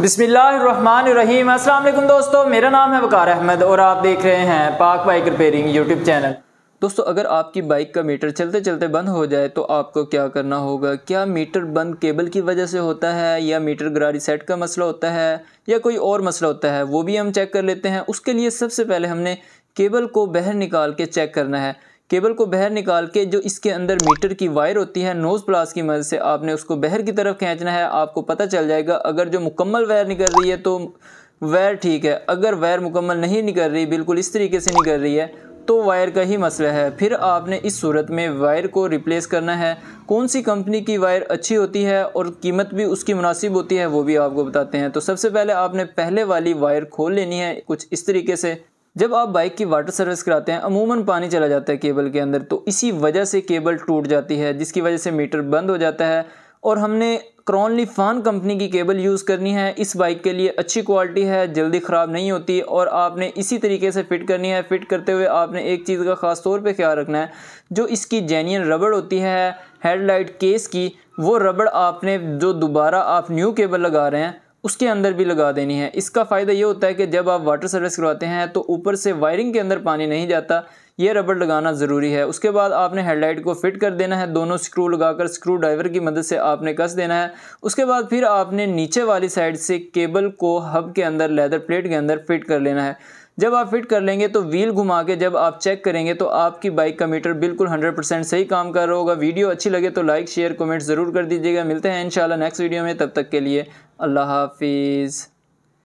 बिसमीम अल्लाम दोस्तों मेरा नाम है वकार अहमद और आप देख रहे हैं पाक बाइक रिपेयरिंग यूट्यूब चैनल दोस्तों अगर आपकी बाइक का मीटर चलते चलते बंद हो जाए तो आपको क्या करना होगा क्या मीटर बंद केबल की वजह से होता है या मीटर ग्रारी सेट का मसला होता है या कोई और मसला होता है वो भी हम चेक कर लेते हैं उसके लिए सबसे पहले हमने केबल को बहर निकाल के चेक करना है केबल को बाहर निकाल के जो इसके अंदर मीटर की वायर होती है नोज़ प्लास की मदद से आपने उसको बाहर की तरफ खींचना है आपको पता चल जाएगा अगर जो मुकम्मल वायर निकल रही है तो वायर ठीक है अगर वायर मुकम्मल नहीं निकल रही बिल्कुल इस तरीके से निकल रही है तो वायर का ही मसला है फिर आपने इस सूरत में वायर को रिप्लेस करना है कौन सी कंपनी की वायर अच्छी होती है और कीमत भी उसकी मुनासिब होती है वो भी आपको बताते हैं तो सबसे पहले आपने पहले वाली वायर खोल लेनी है कुछ इस तरीके से जब आप बाइक की वाटर सर्विस कराते हैं अमूमन पानी चला जाता है केबल के अंदर तो इसी वजह से केबल टूट जाती है जिसकी वजह से मीटर बंद हो जाता है और हमने क्रॉनली फान कंपनी की केबल यूज़ करनी है इस बाइक के लिए अच्छी क्वालिटी है जल्दी ख़राब नहीं होती और आपने इसी तरीके से फ़िट करनी है फ़िट करते हुए आपने एक चीज़ का ख़ास तौर पे ख्याल रखना है जो इसकी जेन्यन रबड़ होती है हेडलाइट केस की वो रबड़ आपने जो दोबारा आप न्यू केबल लगा रहे हैं उसके अंदर भी लगा देनी है इसका फ़ायदा ये होता है कि जब आप वाटर सर्विस करवाते हैं तो ऊपर से वायरिंग के अंदर पानी नहीं जाता ये रबड़ लगाना ज़रूरी है उसके बाद आपने हेडलाइट को फिट कर देना है दोनों स्क्रू लगाकर स्क्रू ड्राइवर की मदद से आपने कस देना है उसके बाद फिर आपने नीचे वाली साइड से केबल को हब के अंदर लेदर प्लेट के अंदर फिट कर लेना है जब आप फिट कर लेंगे तो व्हील घुमा के जब आप चेक करेंगे तो आपकी बाइक का मीटर बिल्कुल 100% सही काम कर रहा होगा वीडियो अच्छी लगे तो लाइक शेयर कमेंट ज़रूर कर दीजिएगा मिलते हैं इंशाल्लाह नेक्स्ट वीडियो में तब तक के लिए अल्लाह हाफिज़